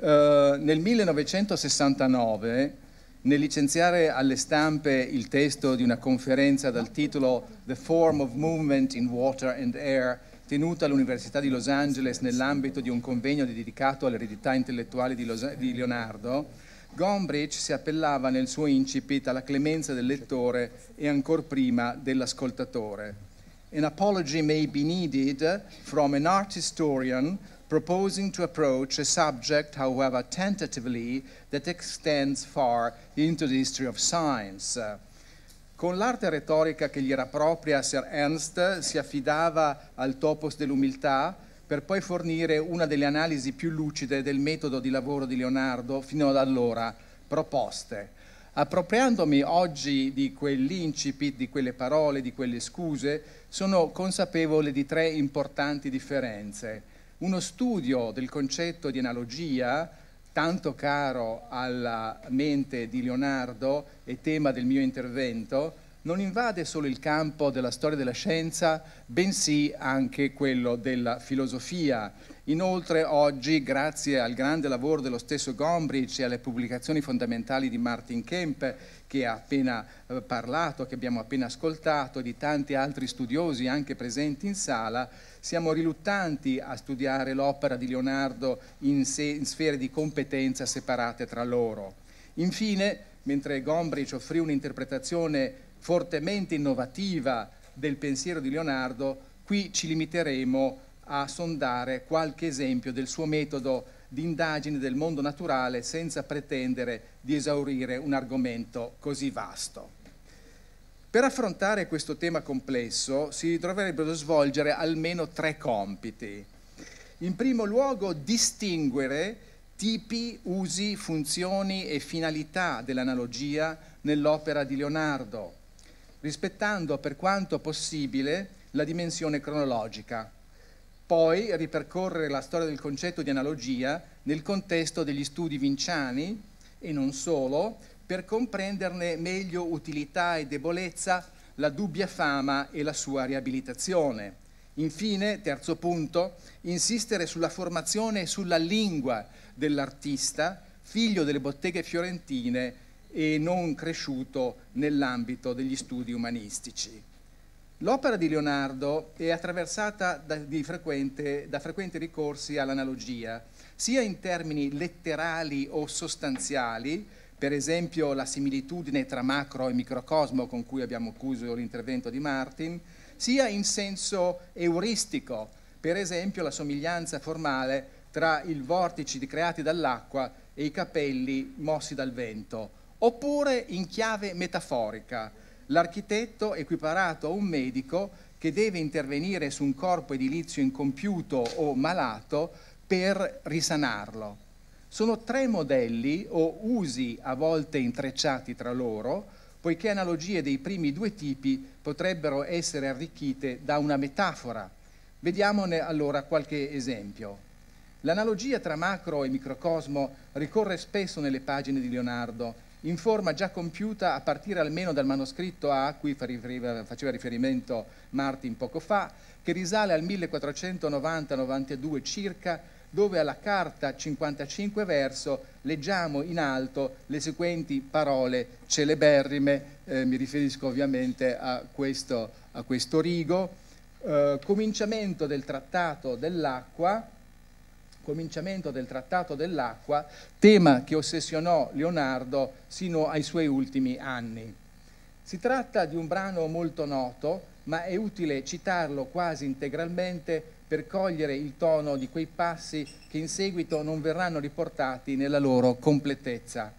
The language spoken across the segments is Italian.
Eh, nel 1969, nel licenziare alle stampe il testo di una conferenza dal titolo The Form of Movement in Water and Air, tenuta all'Università di Los Angeles nell'ambito di un convegno dedicato all'eredità intellettuale di, Los di Leonardo, Gombrich si appellava nel suo incipit alla clemenza del lettore e ancor prima dell'ascoltatore. An apology may be needed from an art historian proposing to approach a subject, however tentatively, that extends far into the history of science. Con l'arte retorica che gli era propria, Sir Ernst si affidava al topos dell'umiltà per poi fornire una delle analisi più lucide del metodo di lavoro di Leonardo fino ad allora proposte. Appropriandomi oggi di quell'incipit, di quelle parole, di quelle scuse, sono consapevole di tre importanti differenze uno studio del concetto di analogia tanto caro alla mente di Leonardo e tema del mio intervento, non invade solo il campo della storia della scienza, bensì anche quello della filosofia Inoltre oggi, grazie al grande lavoro dello stesso Gombrich e alle pubblicazioni fondamentali di Martin Kemp, che ha appena eh, parlato, che abbiamo appena ascoltato, e di tanti altri studiosi anche presenti in sala, siamo riluttanti a studiare l'opera di Leonardo in, se- in sfere di competenza separate tra loro. Infine, mentre Gombrich offrì un'interpretazione fortemente innovativa del pensiero di Leonardo, qui ci limiteremo a a sondare qualche esempio del suo metodo di indagine del mondo naturale senza pretendere di esaurire un argomento così vasto. Per affrontare questo tema complesso si dovrebbero svolgere almeno tre compiti. In primo luogo distinguere tipi, usi, funzioni e finalità dell'analogia nell'opera di Leonardo, rispettando per quanto possibile la dimensione cronologica, poi ripercorrere la storia del concetto di analogia nel contesto degli studi vinciani e non solo, per comprenderne meglio utilità e debolezza, la dubbia fama e la sua riabilitazione. Infine, terzo punto, insistere sulla formazione e sulla lingua dell'artista, figlio delle botteghe fiorentine e non cresciuto nell'ambito degli studi umanistici. L'opera di Leonardo è attraversata da, frequente, da frequenti ricorsi all'analogia, sia in termini letterali o sostanziali, per esempio la similitudine tra macro e microcosmo con cui abbiamo chiuso l'intervento di Martin, sia in senso euristico, per esempio la somiglianza formale tra i vortici creati dall'acqua e i capelli mossi dal vento, oppure in chiave metaforica, l'architetto equiparato a un medico che deve intervenire su un corpo edilizio incompiuto o malato per risanarlo. Sono tre modelli o usi a volte intrecciati tra loro, poiché analogie dei primi due tipi potrebbero essere arricchite da una metafora. Vediamone allora qualche esempio. L'analogia tra macro e microcosmo ricorre spesso nelle pagine di Leonardo in forma già compiuta a partire almeno dal manoscritto A, a cui faceva riferimento Martin poco fa, che risale al 1490-92 circa, dove alla carta 55 verso leggiamo in alto le seguenti parole celeberrime, eh, mi riferisco ovviamente a questo, a questo rigo, eh, cominciamento del trattato dell'acqua, cominciamento del Trattato dell'acqua, tema che ossessionò Leonardo sino ai suoi ultimi anni. Si tratta di un brano molto noto, ma è utile citarlo quasi integralmente per cogliere il tono di quei passi che in seguito non verranno riportati nella loro completezza.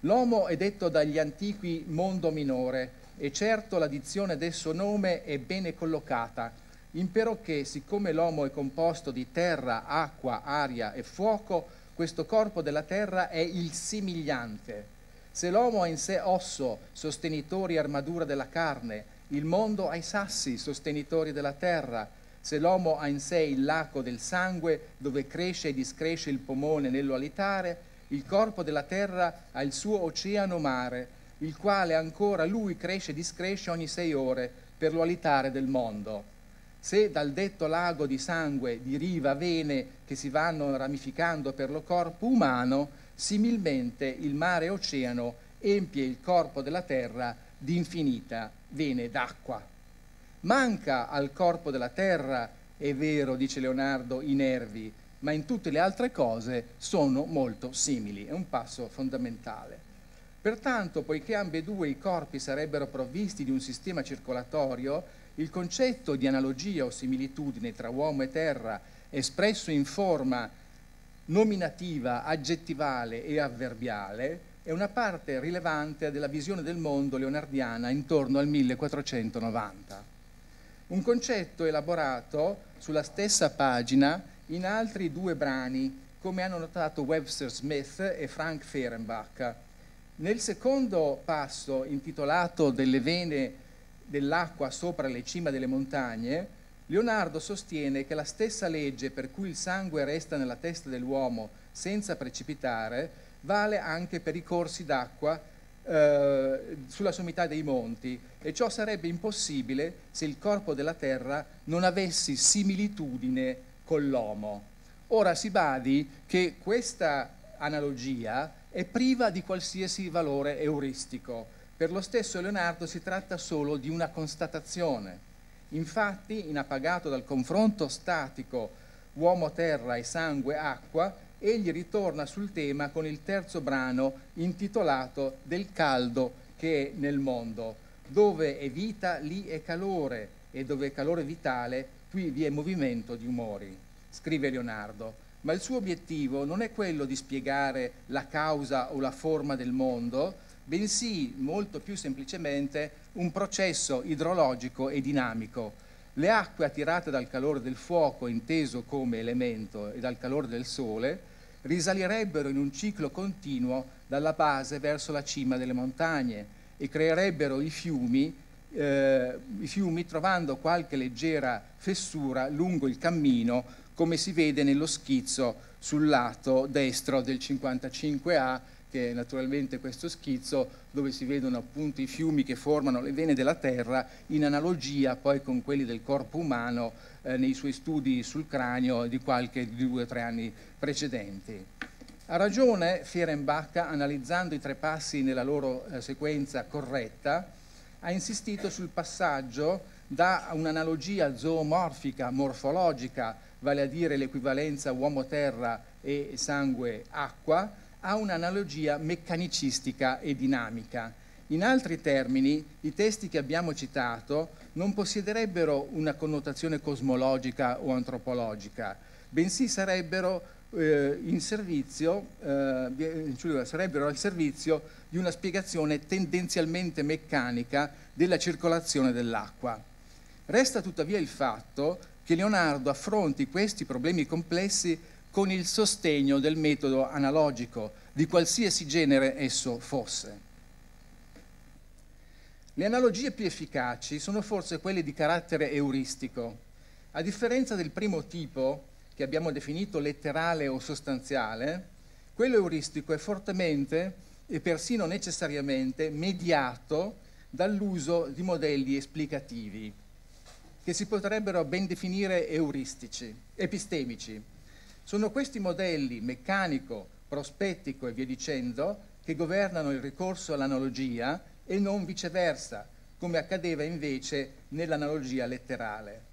L'uomo è detto dagli antichi mondo minore e certo la dizione del suo nome è bene collocata, Impero che, siccome l'uomo è composto di terra, acqua, aria e fuoco, questo corpo della terra è il simigliante. Se l'uomo ha in sé osso, sostenitori e armatura della carne, il mondo ha i sassi, sostenitori della terra. Se l'uomo ha in sé il laco del sangue, dove cresce e discresce il pomone nello alitare, il corpo della terra ha il suo oceano mare, il quale ancora lui cresce e discresce ogni sei ore per lo alitare del mondo. Se dal detto lago di sangue deriva vene che si vanno ramificando per lo corpo umano, similmente il mare oceano empie il corpo della terra di infinita vene d'acqua. Manca al corpo della terra, è vero, dice Leonardo, i nervi, ma in tutte le altre cose sono molto simili. È un passo fondamentale. Pertanto, poiché ambedue i corpi sarebbero provvisti di un sistema circolatorio, il concetto di analogia o similitudine tra uomo e terra, espresso in forma nominativa, aggettivale e avverbiale, è una parte rilevante della visione del mondo leonardiana intorno al 1490. Un concetto elaborato sulla stessa pagina in altri due brani, come hanno notato Webster Smith e Frank Fehrenbach, nel secondo passo, intitolato Delle vene dell'acqua sopra le cime delle montagne, Leonardo sostiene che la stessa legge per cui il sangue resta nella testa dell'uomo senza precipitare vale anche per i corsi d'acqua eh, sulla sommità dei monti e ciò sarebbe impossibile se il corpo della terra non avesse similitudine con l'uomo. Ora si badi che questa analogia è priva di qualsiasi valore euristico. Per lo stesso Leonardo si tratta solo di una constatazione. Infatti, inappagato dal confronto statico uomo-terra e sangue-acqua, egli ritorna sul tema con il terzo brano intitolato Del caldo che è nel mondo. Dove è vita, lì è calore, e dove è calore vitale, qui vi è movimento di umori, scrive Leonardo ma il suo obiettivo non è quello di spiegare la causa o la forma del mondo, bensì molto più semplicemente un processo idrologico e dinamico. Le acque attirate dal calore del fuoco, inteso come elemento, e dal calore del sole, risalirebbero in un ciclo continuo dalla base verso la cima delle montagne e creerebbero i fiumi, eh, i fiumi trovando qualche leggera fessura lungo il cammino come si vede nello schizzo sul lato destro del 55A, che è naturalmente questo schizzo dove si vedono appunto i fiumi che formano le vene della Terra, in analogia poi con quelli del corpo umano eh, nei suoi studi sul cranio di qualche due o tre anni precedenti. Ha ragione Fierenbach, analizzando i tre passi nella loro eh, sequenza corretta, ha insistito sul passaggio da un'analogia zoomorfica, morfologica, vale a dire l'equivalenza uomo-terra e sangue-acqua, ha un'analogia meccanicistica e dinamica. In altri termini, i testi che abbiamo citato non possiederebbero una connotazione cosmologica o antropologica, bensì sarebbero, eh, servizio, eh, cioè, sarebbero al servizio di una spiegazione tendenzialmente meccanica della circolazione dell'acqua. Resta tuttavia il fatto che Leonardo affronti questi problemi complessi con il sostegno del metodo analogico, di qualsiasi genere esso fosse. Le analogie più efficaci sono forse quelle di carattere euristico. A differenza del primo tipo, che abbiamo definito letterale o sostanziale, quello euristico è fortemente e persino necessariamente mediato dall'uso di modelli esplicativi, che si potrebbero ben definire euristici, epistemici. Sono questi modelli meccanico, prospettico e via dicendo che governano il ricorso all'analogia e non viceversa, come accadeva invece nell'analogia letterale.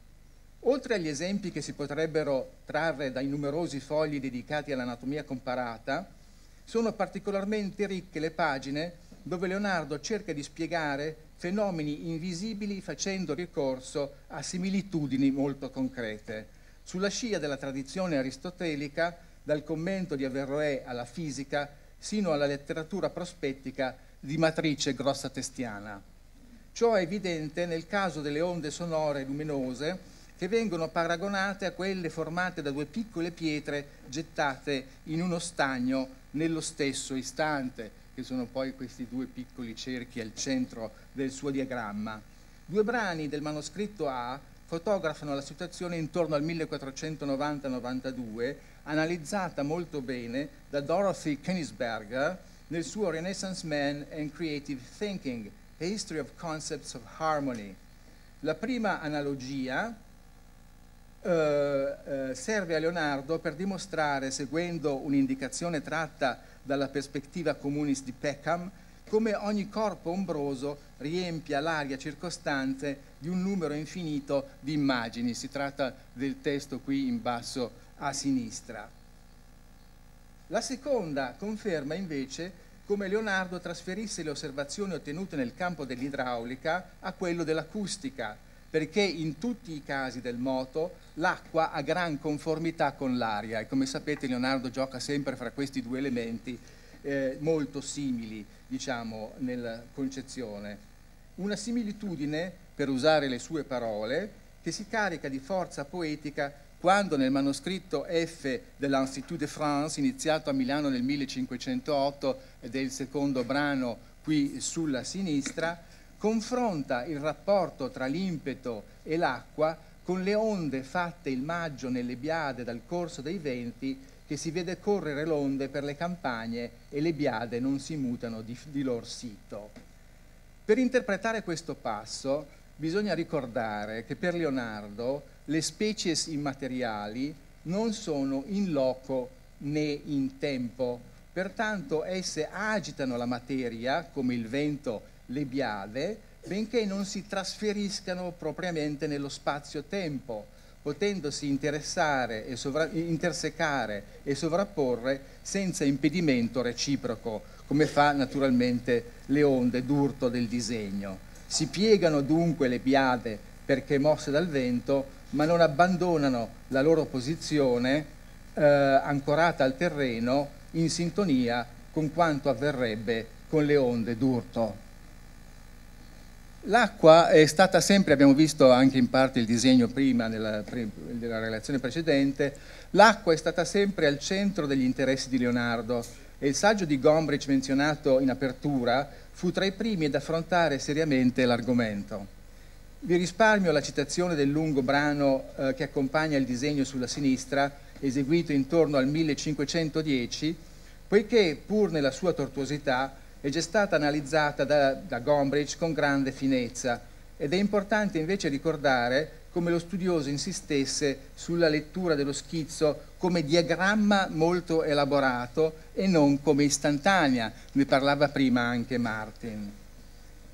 Oltre agli esempi che si potrebbero trarre dai numerosi fogli dedicati all'anatomia comparata, sono particolarmente ricche le pagine dove Leonardo cerca di spiegare fenomeni invisibili facendo ricorso a similitudini molto concrete. Sulla scia della tradizione aristotelica, dal commento di Averroè alla fisica, sino alla letteratura prospettica di matrice grossatestiana. Ciò è evidente nel caso delle onde sonore luminose che vengono paragonate a quelle formate da due piccole pietre gettate in uno stagno nello stesso istante, che sono poi questi due piccoli cerchi al centro del suo diagramma. Due brani del manoscritto A fotografano la situazione intorno al 1490-92, analizzata molto bene da Dorothy Königsberger nel suo Renaissance Man and Creative Thinking, A History of Concepts of Harmony. La prima analogia eh, eh serve a Leonardo per dimostrare, seguendo un'indicazione tratta dalla prospettiva comunis di Peckham, come ogni corpo ombroso riempia l'aria circostante di un numero infinito di immagini. Si tratta del testo qui in basso a sinistra. La seconda conferma invece come Leonardo trasferisse le osservazioni ottenute nel campo dell'idraulica a quello dell'acustica, perché in tutti i casi del moto l'acqua ha gran conformità con l'aria e come sapete Leonardo gioca sempre fra questi due elementi eh, molto simili diciamo nella concezione. Una similitudine, per usare le sue parole, che si carica di forza poetica quando nel manoscritto F dell'Institut de France, iniziato a Milano nel 1508 del secondo brano qui sulla sinistra, confronta il rapporto tra l'impeto e l'acqua con le onde fatte il maggio nelle biade dal corso dei venti che si vede correre l'onde per le campagne e le biade non si mutano di, di lor sito. Per interpretare questo passo bisogna ricordare che per Leonardo le species immateriali non sono in loco né in tempo, pertanto esse agitano la materia come il vento le biave, benché non si trasferiscano propriamente nello spazio-tempo, potendosi interessare e intersecare e sovrapporre senza impedimento reciproco, come fa naturalmente le onde d'urto del disegno. Si piegano dunque le biade perché mosse dal vento, ma non abbandonano la loro posizione eh, ancorata al terreno in sintonia con quanto avverrebbe con le onde d'urto. L'acqua è stata sempre, abbiamo visto anche in parte il disegno prima nella, nella relazione precedente, l'acqua è stata sempre al centro degli interessi di Leonardo e il saggio di Gombrich menzionato in apertura fu tra i primi ad affrontare seriamente l'argomento. Vi risparmio la citazione del lungo brano eh, che accompagna il disegno sulla sinistra, eseguito intorno al 1510, poiché pur nella sua tortuosità è già stata analizzata da, da Gombrich con grande finezza ed è importante invece ricordare come lo studioso insistesse sulla lettura dello schizzo come diagramma molto elaborato e non come istantanea, ne parlava prima anche Martin.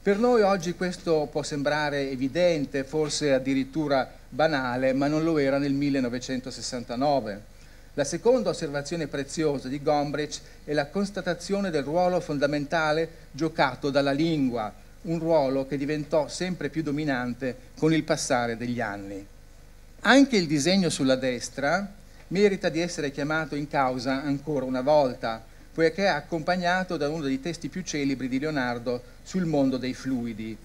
Per noi oggi questo può sembrare evidente, forse addirittura banale, ma non lo era nel 1969. La seconda osservazione preziosa di Gombrich è la constatazione del ruolo fondamentale giocato dalla lingua, un ruolo che diventò sempre più dominante con il passare degli anni. Anche il disegno sulla destra merita di essere chiamato in causa ancora una volta, poiché è accompagnato da uno dei testi più celebri di Leonardo sul mondo dei fluidi.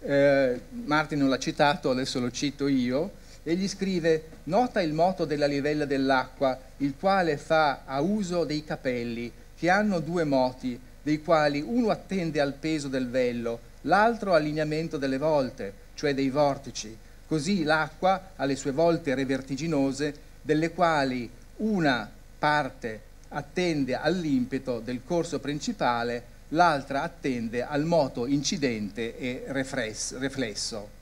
Eh, Martin non l'ha citato, adesso lo cito io, Egli scrive, nota il moto della livella dell'acqua, il quale fa a uso dei capelli, che hanno due moti, dei quali uno attende al peso del vello, l'altro all'ignamento delle volte, cioè dei vortici. Così l'acqua ha le sue volte revertiginose, delle quali una parte attende all'impeto del corso principale, l'altra attende al moto incidente e reflesso.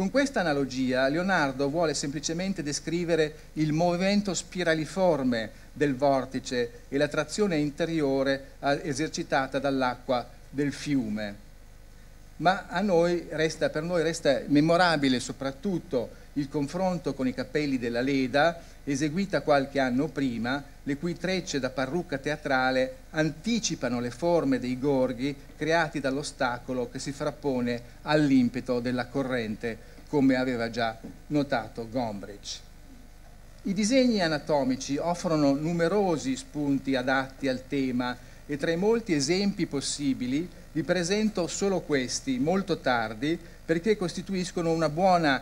Con questa analogia Leonardo vuole semplicemente descrivere il movimento spiraliforme del vortice e la trazione interiore eh, esercitata dall'acqua del fiume. Ma resta, per noi resta memorabile soprattutto il confronto con i capelli della Leda, eseguita qualche anno prima, le cui trecce da parrucca teatrale anticipano le forme dei gorghi creati dall'ostacolo che si frappone all'impeto della corrente, come aveva già notato Gombrich. I disegni anatomici offrono numerosi spunti adatti al tema e tra i molti esempi possibili vi presento solo questi, molto tardi, perché costituiscono buona,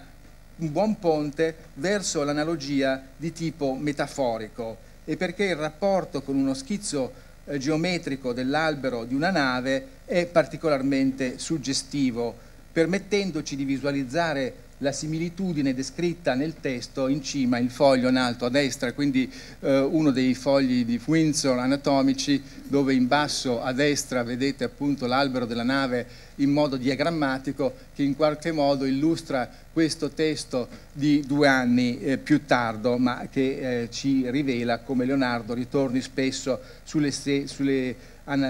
un buon ponte verso l'analogia di tipo metaforico e perché il rapporto con uno schizzo eh, geometrico dell'albero di una nave è particolarmente suggestivo, permettendoci di visualizzare la similitudine descritta nel testo in cima, il foglio in alto a destra, quindi eh, uno dei fogli di Windsor anatomici dove in basso a destra vedete appunto l'albero della nave in modo diagrammatico che in qualche modo illustra questo testo di due anni eh, più tardo ma che eh, ci rivela come Leonardo ritorni spesso sulle, sulle,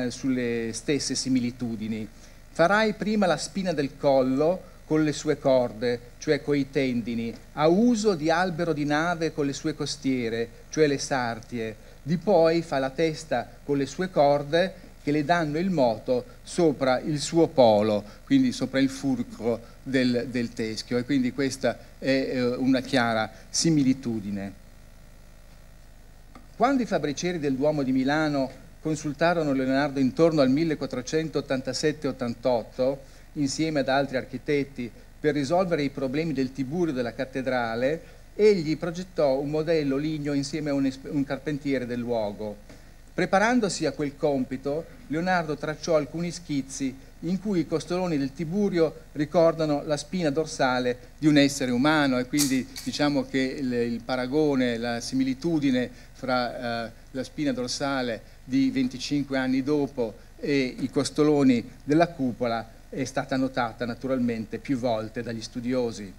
sulle stesse similitudini. Farai prima la spina del collo con le sue corde, cioè coi tendini, a uso di albero di nave con le sue costiere, cioè le sartie, di poi fa la testa con le sue corde che le danno il moto sopra il suo polo, quindi sopra il furco del, del teschio, e quindi questa è eh, una chiara similitudine. Quando i fabbricieri del Duomo di Milano consultarono Leonardo intorno al 1487-88, insieme ad altri architetti per risolvere i problemi del Tiburio della cattedrale, egli progettò un modello ligneo insieme a un, un carpentiere del luogo. Preparandosi a quel compito, Leonardo tracciò alcuni schizzi in cui i costoloni del Tiburio ricordano la spina dorsale di un essere umano e quindi diciamo che il, il paragone, la similitudine fra eh, la spina dorsale di 25 anni dopo e i costoloni della cupola è stata notata naturalmente più volte dagli studiosi.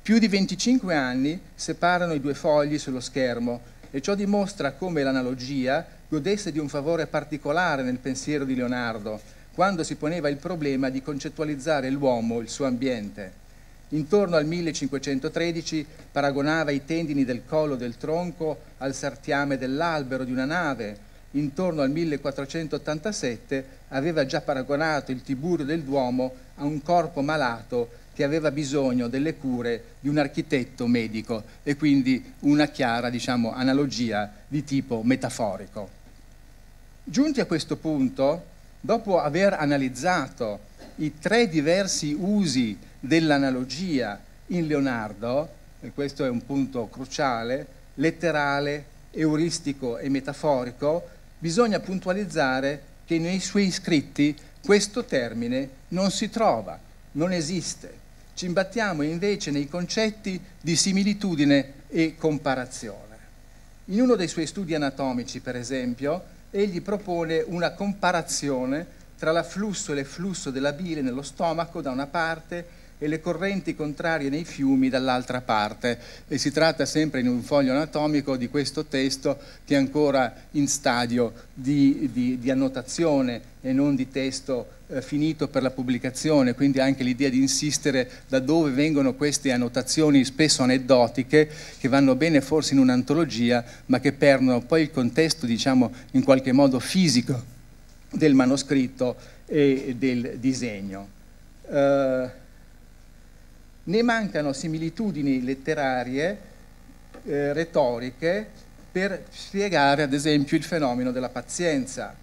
Più di 25 anni separano i due fogli sullo schermo e ciò dimostra come l'analogia godesse di un favore particolare nel pensiero di Leonardo, quando si poneva il problema di concettualizzare l'uomo, il suo ambiente. Intorno al 1513 paragonava i tendini del collo del tronco al sartiame dell'albero di una nave, intorno al 1487, aveva già paragonato il Tiburio del Duomo a un corpo malato che aveva bisogno delle cure di un architetto medico e quindi una chiara diciamo, analogia di tipo metaforico. Giunti a questo punto, dopo aver analizzato i tre diversi usi dell'analogia in Leonardo, e questo è un punto cruciale, letterale, euristico e metaforico, bisogna puntualizzare che nei suoi scritti questo termine non si trova, non esiste. Ci imbattiamo invece nei concetti di similitudine e comparazione. In uno dei suoi studi anatomici, per esempio, egli propone una comparazione tra l'afflusso e l'efflusso della bile nello stomaco da una parte e le correnti contrarie nei fiumi dall'altra parte. E si tratta sempre in un foglio anatomico di questo testo che è ancora in stadio di, di, di annotazione e non di testo eh, finito per la pubblicazione, quindi anche l'idea di insistere da dove vengono queste annotazioni spesso aneddotiche che vanno bene forse in un'antologia ma che perdono poi il contesto diciamo in qualche modo fisico del manoscritto e del disegno. Uh, ne mancano similitudini letterarie, eh, retoriche, per spiegare ad esempio il fenomeno della pazienza.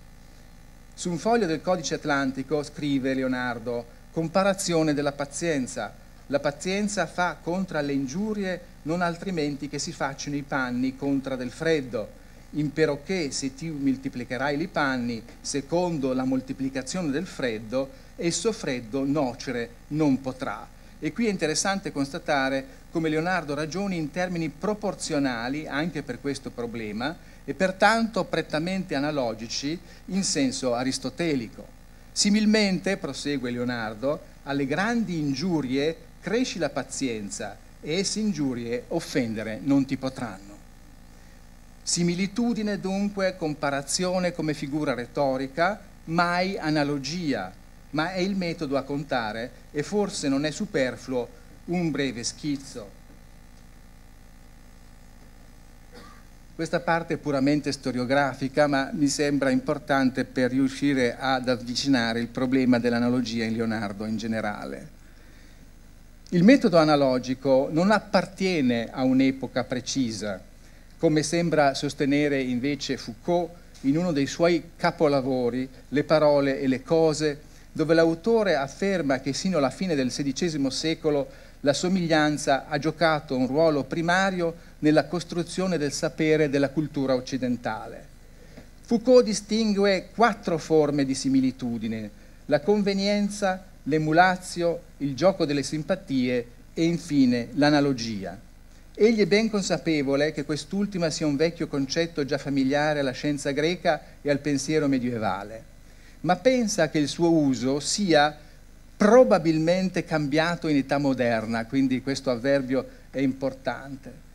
Su un foglio del codice atlantico scrive Leonardo, comparazione della pazienza. La pazienza fa contra le ingiurie non altrimenti che si facciano i panni contra del freddo. Imperoché se ti moltiplicherai i panni secondo la moltiplicazione del freddo, esso freddo nocere non potrà. E qui è interessante constatare come Leonardo ragioni in termini proporzionali anche per questo problema e pertanto prettamente analogici in senso aristotelico. Similmente, prosegue Leonardo, alle grandi ingiurie cresci la pazienza e esse ingiurie offendere non ti potranno. Similitudine dunque, comparazione come figura retorica, mai analogia ma è il metodo a contare e forse non è superfluo un breve schizzo. Questa parte è puramente storiografica, ma mi sembra importante per riuscire ad avvicinare il problema dell'analogia in Leonardo in generale. Il metodo analogico non appartiene a un'epoca precisa, come sembra sostenere invece Foucault in uno dei suoi capolavori, Le parole e le cose, dove l'autore afferma che sino alla fine del XVI secolo la somiglianza ha giocato un ruolo primario nella costruzione del sapere della cultura occidentale. Foucault distingue quattro forme di similitudine, la convenienza, l'emulazio, il gioco delle simpatie e infine l'analogia. Egli è ben consapevole che quest'ultima sia un vecchio concetto già familiare alla scienza greca e al pensiero medievale ma pensa che il suo uso sia probabilmente cambiato in età moderna, quindi questo avverbio è importante.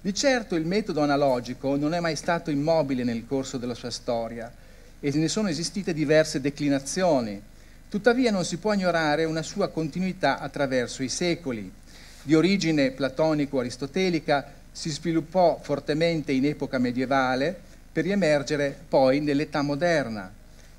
Di certo il metodo analogico non è mai stato immobile nel corso della sua storia e ne sono esistite diverse declinazioni. Tuttavia non si può ignorare una sua continuità attraverso i secoli. Di origine platonico-aristotelica, si sviluppò fortemente in epoca medievale per riemergere poi nell'età moderna.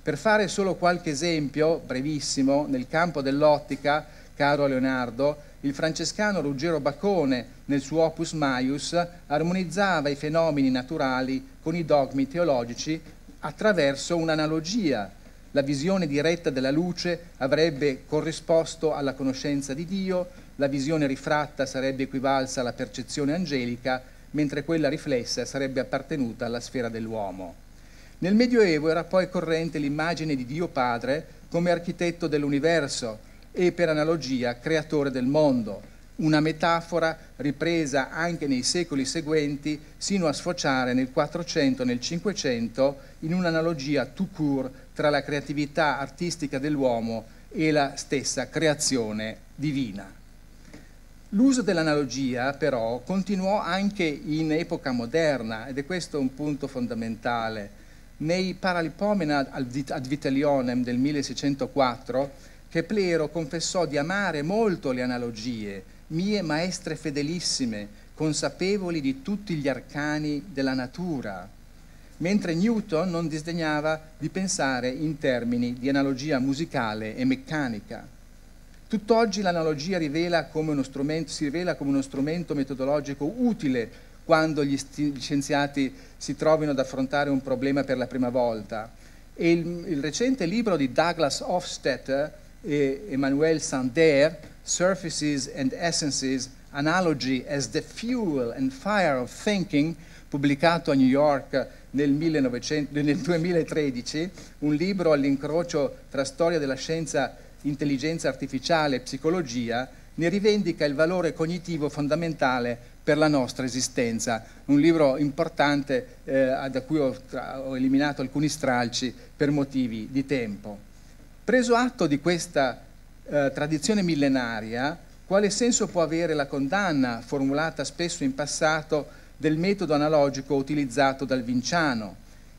Per fare solo qualche esempio, brevissimo, nel campo dell'ottica, caro Leonardo, il francescano Ruggero Bacone, nel suo Opus Maius, armonizzava i fenomeni naturali con i dogmi teologici attraverso un'analogia. La visione diretta della luce avrebbe corrisposto alla conoscenza di Dio, la visione rifratta sarebbe equivalsa alla percezione angelica, mentre quella riflessa sarebbe appartenuta alla sfera dell'uomo. Nel Medioevo era poi corrente l'immagine di Dio Padre come architetto dell'universo e per analogia creatore del mondo, una metafora ripresa anche nei secoli seguenti sino a sfociare nel 400 e nel 500 in un'analogia tout court tra la creatività artistica dell'uomo e la stessa creazione divina. L'uso dell'analogia però continuò anche in epoca moderna ed è questo un punto fondamentale nei Paralipomena ad Vitalionem del 1604 Keplero confessò di amare molto le analogie, mie maestre fedelissime, consapevoli di tutti gli arcani della natura, mentre Newton non disdegnava di pensare in termini di analogia musicale e meccanica. Tutt'oggi l'analogia si rivela come uno strumento metodologico utile quando gli scienziati si trovino ad affrontare un problema per la prima volta. E il, il recente libro di Douglas Hofstetter e Emmanuel Sander, Surfaces and Essences, Analogy as the Fuel and Fire of Thinking, pubblicato a New York nel, 1900, nel 2013, un libro all'incrocio tra storia della scienza, intelligenza artificiale e psicologia, ne rivendica il valore cognitivo fondamentale per la nostra esistenza, un libro importante eh, da cui ho, ho eliminato alcuni stralci per motivi di tempo. Preso atto di questa eh, tradizione millenaria, quale senso può avere la condanna, formulata spesso in passato, del metodo analogico utilizzato dal Vinciano?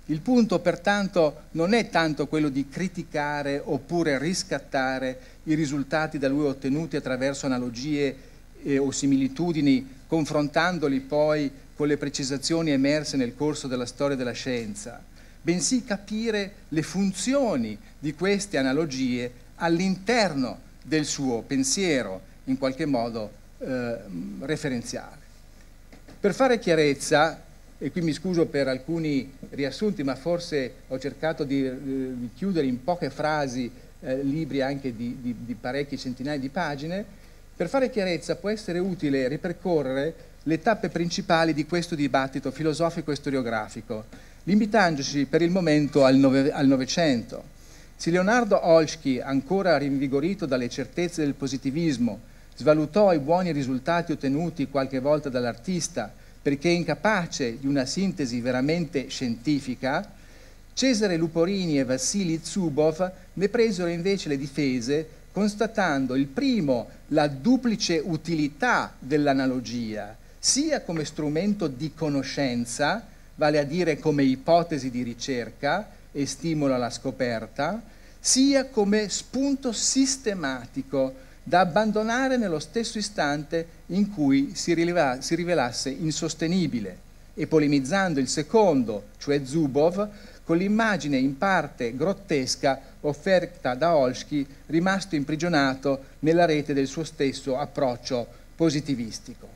Il punto pertanto non è tanto quello di criticare oppure riscattare i risultati da lui ottenuti attraverso analogie eh, o similitudini, confrontandoli poi con le precisazioni emerse nel corso della storia della scienza, bensì capire le funzioni di queste analogie all'interno del suo pensiero, in qualche modo eh, referenziale. Per fare chiarezza, e qui mi scuso per alcuni riassunti, ma forse ho cercato di, eh, di chiudere in poche frasi eh, libri anche di, di, di parecchie centinaia di pagine, per fare chiarezza può essere utile ripercorrere le tappe principali di questo dibattito filosofico e storiografico, limitandoci per il momento al, nove, al Novecento. Se Leonardo Olschi, ancora rinvigorito dalle certezze del positivismo, svalutò i buoni risultati ottenuti qualche volta dall'artista perché incapace di una sintesi veramente scientifica, Cesare Luporini e Vassili Zubov ne presero invece le difese constatando il primo la duplice utilità dell'analogia, sia come strumento di conoscenza, vale a dire come ipotesi di ricerca e stimolo alla scoperta, sia come spunto sistematico da abbandonare nello stesso istante in cui si, rileva, si rivelasse insostenibile. E polemizzando il secondo, cioè Zubov, con l'immagine in parte grottesca offerta da Olsky rimasto imprigionato nella rete del suo stesso approccio positivistico.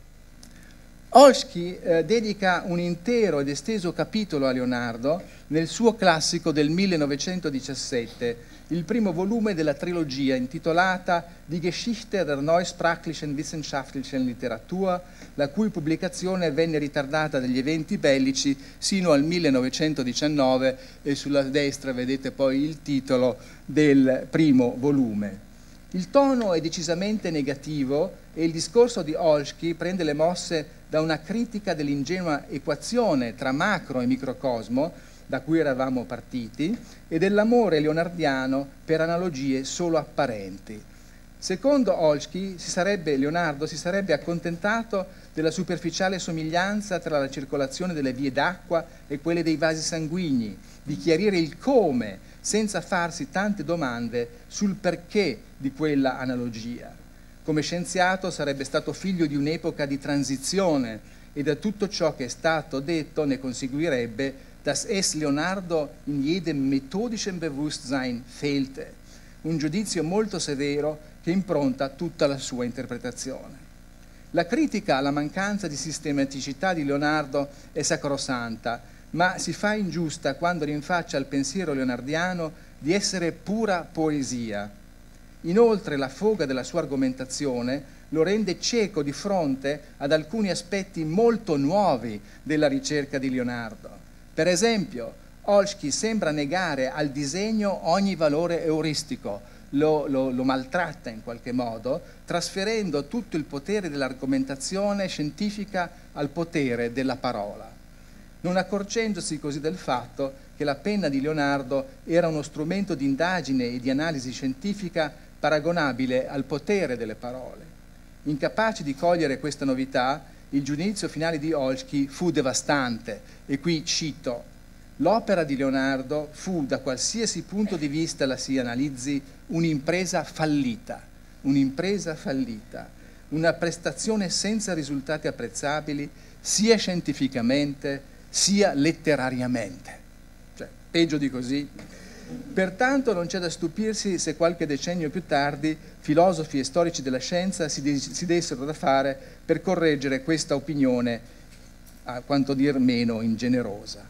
Olsky eh, dedica un intero ed esteso capitolo a Leonardo nel suo classico del 1917 il primo volume della trilogia intitolata Die Geschichte der neusprachlichen wissenschaftlichen Literatur, la cui pubblicazione venne ritardata dagli eventi bellici sino al 1919 e sulla destra vedete poi il titolo del primo volume. Il tono è decisamente negativo e il discorso di Olsky prende le mosse da una critica dell'ingenua equazione tra macro e microcosmo da cui eravamo partiti e dell'amore leonardiano per analogie solo apparenti. Secondo Olsky, si Leonardo si sarebbe accontentato della superficiale somiglianza tra la circolazione delle vie d'acqua e quelle dei vasi sanguigni, di chiarire il come, senza farsi tante domande sul perché di quella analogia. Come scienziato sarebbe stato figlio di un'epoca di transizione e da tutto ciò che è stato detto ne conseguirebbe dass es Leonardo in jedem metodischen Bewusstsein fehlte, un giudizio molto severo che impronta tutta la sua interpretazione. La critica alla mancanza di sistematicità di Leonardo è sacrosanta, ma si fa ingiusta quando rinfaccia al pensiero leonardiano di essere pura poesia. Inoltre la foga della sua argomentazione lo rende cieco di fronte ad alcuni aspetti molto nuovi della ricerca di Leonardo. Per esempio, Olsky sembra negare al disegno ogni valore euristico, lo, lo, lo, maltratta in qualche modo, trasferendo tutto il potere dell'argomentazione scientifica al potere della parola, non accorgendosi così del fatto che la penna di Leonardo era uno strumento di indagine e di analisi scientifica paragonabile al potere delle parole. Incapace di cogliere questa novità, il giudizio finale di Olschi fu devastante e qui cito L'opera di Leonardo fu, da qualsiasi punto di vista la si analizzi, un'impresa fallita, un'impresa fallita, una prestazione senza risultati apprezzabili sia scientificamente sia letterariamente. Cioè, peggio di così Pertanto non c'è da stupirsi se qualche decennio più tardi filosofi e storici della scienza si, si dessero da fare per correggere questa opinione, a quanto dir meno ingenerosa.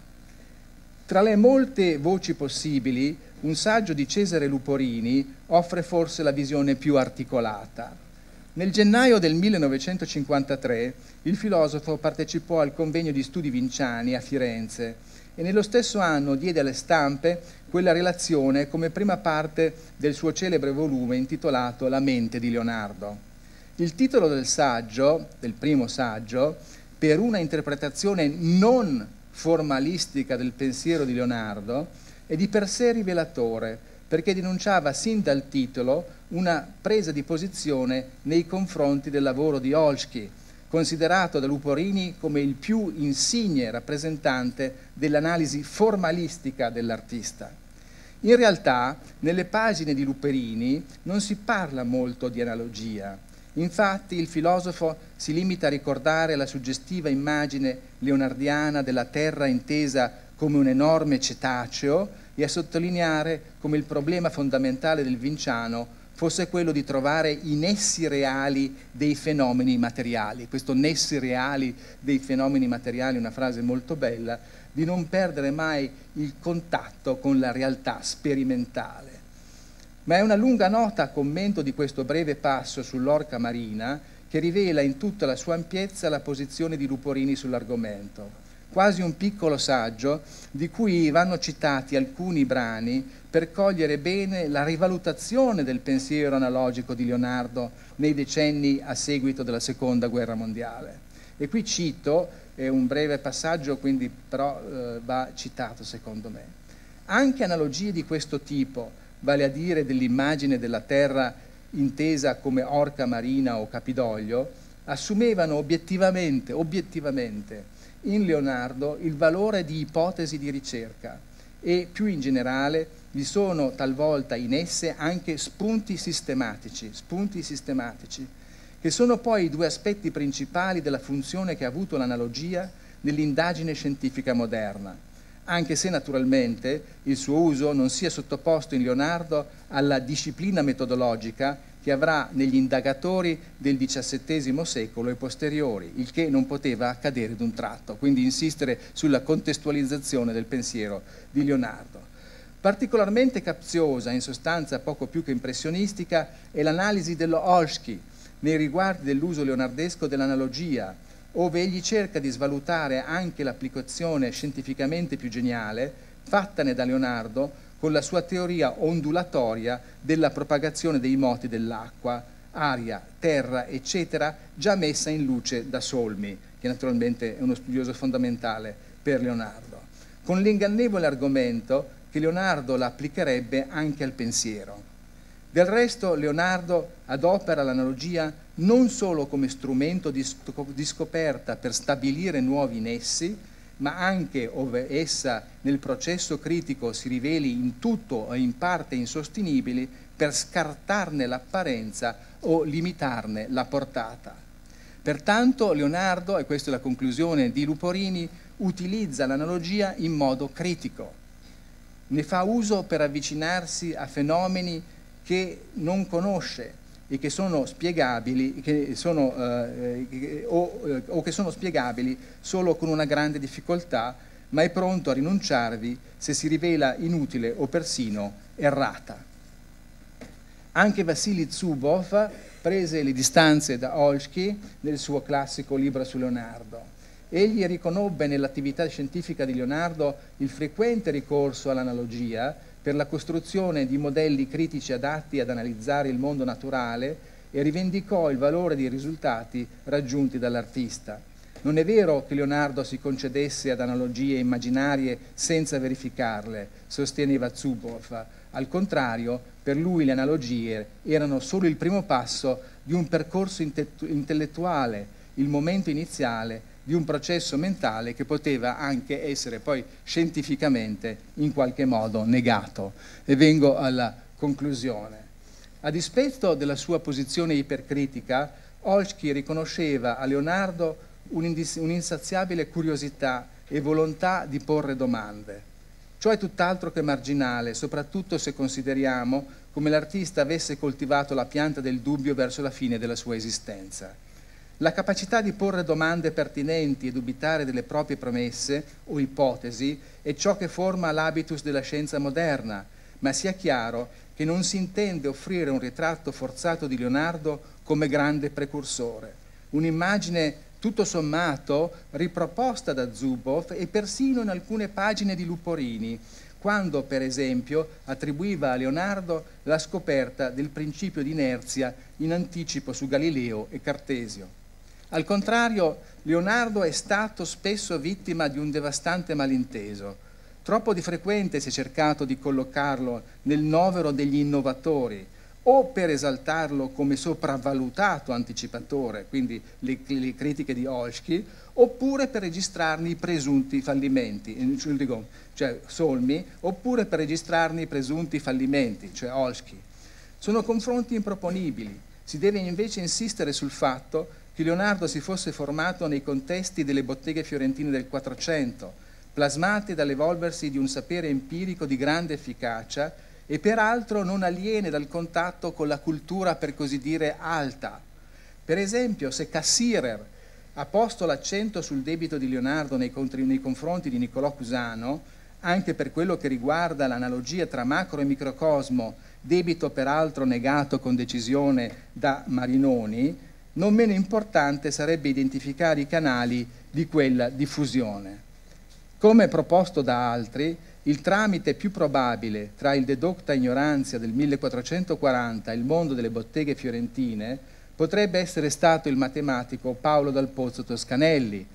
Tra le molte voci possibili, un saggio di Cesare Luporini offre forse la visione più articolata. Nel gennaio del 1953 il filosofo partecipò al convegno di studi vinciani a Firenze e nello stesso anno diede alle stampe quella relazione come prima parte del suo celebre volume intitolato La mente di Leonardo. Il titolo del saggio, del primo saggio, per una interpretazione non formalistica del pensiero di Leonardo, è di per sé rivelatore, perché denunciava sin dal titolo una presa di posizione nei confronti del lavoro di Olsky, considerato da Luporini come il più insigne rappresentante dell'analisi formalistica dell'artista. In realtà, nelle pagine di Luperini non si parla molto di analogia. Infatti, il filosofo si limita a ricordare la suggestiva immagine leonardiana della terra intesa come un enorme cetaceo e a sottolineare come il problema fondamentale del Vinciano fosse quello di trovare i nessi reali dei fenomeni materiali. Questo nessi reali dei fenomeni materiali una frase molto bella, di non perdere mai il contatto con la realtà sperimentale. Ma è una lunga nota a commento di questo breve passo sull'orca marina che rivela in tutta la sua ampiezza la posizione di Luporini sull'argomento. Quasi un piccolo saggio di cui vanno citati alcuni brani per cogliere bene la rivalutazione del pensiero analogico di Leonardo nei decenni a seguito della Seconda Guerra Mondiale. E qui cito, è un breve passaggio, quindi però eh, va citato secondo me. Anche analogie di questo tipo, vale a dire dell'immagine della Terra intesa come orca marina o capidoglio, assumevano obiettivamente, obiettivamente in Leonardo il valore di ipotesi di ricerca e più in generale vi sono talvolta in esse anche spunti sistematici, spunti sistematici, che sono poi i due aspetti principali della funzione che ha avuto l'analogia nell'indagine scientifica moderna, anche se naturalmente il suo uso non sia sottoposto in Leonardo alla disciplina metodologica che avrà negli indagatori del XVII secolo e posteriori, il che non poteva accadere d'un tratto, quindi insistere sulla contestualizzazione del pensiero di Leonardo. Particolarmente capziosa, in sostanza poco più che impressionistica, è l'analisi dello Olsky nei riguardi dell'uso leonardesco dell'analogia, ove egli cerca di svalutare anche l'applicazione scientificamente più geniale fattane da Leonardo con la sua teoria ondulatoria della propagazione dei moti dell'acqua, aria, terra, eccetera, già messa in luce da Solmi, che naturalmente è uno studioso fondamentale per Leonardo, con l'ingannevole argomento che Leonardo la applicherebbe anche al pensiero. Del resto Leonardo adopera l'analogia non solo come strumento di, scoperta per stabilire nuovi nessi, ma anche ove essa nel processo critico si riveli in tutto o in parte insostenibile per scartarne l'apparenza o limitarne la portata. Pertanto Leonardo, e questa è la conclusione di Luporini, utilizza l'analogia in modo critico. Ne fa uso per avvicinarsi a fenomeni che non conosce, e che sono spiegabili che sono, eh, o, eh, o che sono spiegabili solo con una grande difficoltà, ma è pronto a rinunciarvi se si rivela inutile o persino errata. Anche Vassili Zubov prese le distanze da Olsky nel suo classico libro su Leonardo. Egli riconobbe nell'attività scientifica di Leonardo il frequente ricorso all'analogia per la costruzione di modelli critici adatti ad analizzare il mondo naturale e rivendicò il valore dei risultati raggiunti dall'artista. Non è vero che Leonardo si concedesse ad analogie immaginarie senza verificarle, sosteneva Zuboff. Al contrario, per lui le analogie erano solo il primo passo di un percorso intellettuale, il momento iniziale di un processo mentale che poteva anche essere poi scientificamente in qualche modo negato. E vengo alla conclusione. A dispetto della sua posizione ipercritica, Olsky riconosceva a Leonardo un'insaziabile curiosità e volontà di porre domande. Ciò è tutt'altro che marginale, soprattutto se consideriamo come l'artista avesse coltivato la pianta del dubbio verso la fine della sua esistenza. La capacità di porre domande pertinenti e dubitare delle proprie promesse o ipotesi è ciò che forma l'habitus della scienza moderna, ma sia chiaro che non si intende offrire un ritratto forzato di Leonardo come grande precursore, un'immagine tutto sommato riproposta da Zuboff e persino in alcune pagine di Luporini, quando per esempio attribuiva a Leonardo la scoperta del principio di inerzia in anticipo su Galileo e Cartesio. Al contrario, Leonardo è stato spesso vittima di un devastante malinteso. Troppo di frequente si è cercato di collocarlo nel novero degli innovatori o per esaltarlo come sopravvalutato anticipatore, quindi le, le critiche di Olsky, oppure per registrarne i presunti fallimenti, cioè Solmi, oppure per registrarne i presunti fallimenti, cioè Olsky. Sono confronti improponibili. Si deve invece insistere sul fatto che Leonardo si fosse formato nei contesti delle botteghe fiorentine del Quattrocento, plasmate dall'evolversi di un sapere empirico di grande efficacia e peraltro non aliene dal contatto con la cultura per così dire alta. Per esempio, se Cassirer ha posto l'accento sul debito di Leonardo nei, nei confronti di Niccolò Cusano, anche per quello che riguarda l'analogia tra macro e microcosmo, debito peraltro negato con decisione da Marinoni, non meno importante sarebbe identificare i canali di quella diffusione. Come proposto da altri, il tramite più probabile tra il dedocta ignoranzia del 1440 e il mondo delle botteghe fiorentine potrebbe essere stato il matematico Paolo dal Pozzo Toscanelli,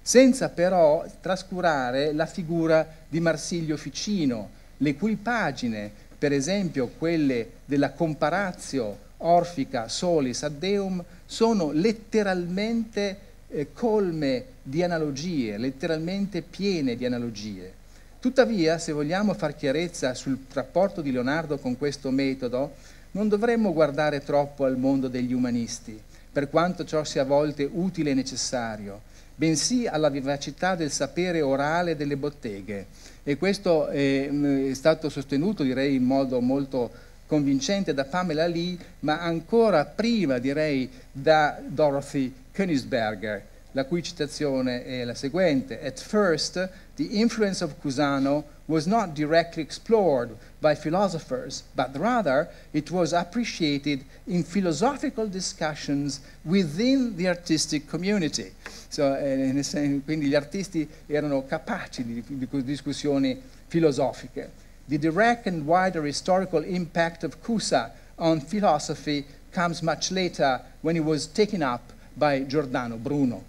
senza però trascurare la figura di Marsilio Ficino, le cui pagine, per esempio quelle della Comparatio Orfica Solis ad Deum, sono letteralmente eh, colme di analogie, letteralmente piene di analogie. Tuttavia, se vogliamo far chiarezza sul rapporto di Leonardo con questo metodo, non dovremmo guardare troppo al mondo degli umanisti, per quanto ciò sia a volte utile e necessario, bensì alla vivacità del sapere orale delle botteghe. E questo è, mm, è stato sostenuto, direi, in modo molto convincente da Pamela Lee, ma ancora prima direi da Dorothy Königsberger, la cui citazione è la seguente. At first, the influence of Cusano was not directly explored by philosophers, but rather it was appreciated in philosophical discussions within the artistic community. So, eh, quindi gli artisti erano capaci di, di discussioni filosofiche. The direct and wider historical impact of Cusa on philosophy comes much later when it was taken up by Giordano Bruno.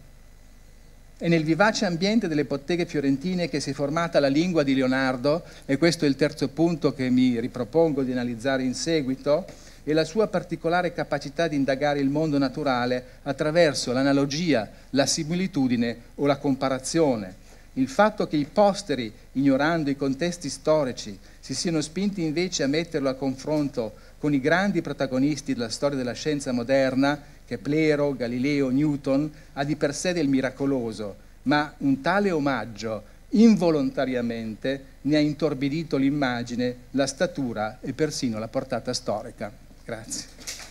È nel vivace ambiente delle botteghe fiorentine che si è formata la lingua di Leonardo, e questo è il terzo punto che mi ripropongo di analizzare in seguito, e la sua particolare capacità di indagare il mondo naturale attraverso l'analogia, la similitudine o la comparazione. Il fatto che i posteri, ignorando i contesti storici, si siano spinti invece a metterlo a confronto con i grandi protagonisti della storia della scienza moderna, che Plero, Galileo, Newton, ha di per sé del miracoloso, ma un tale omaggio, involontariamente, ne ha intorbidito l'immagine, la statura e persino la portata storica. Grazie.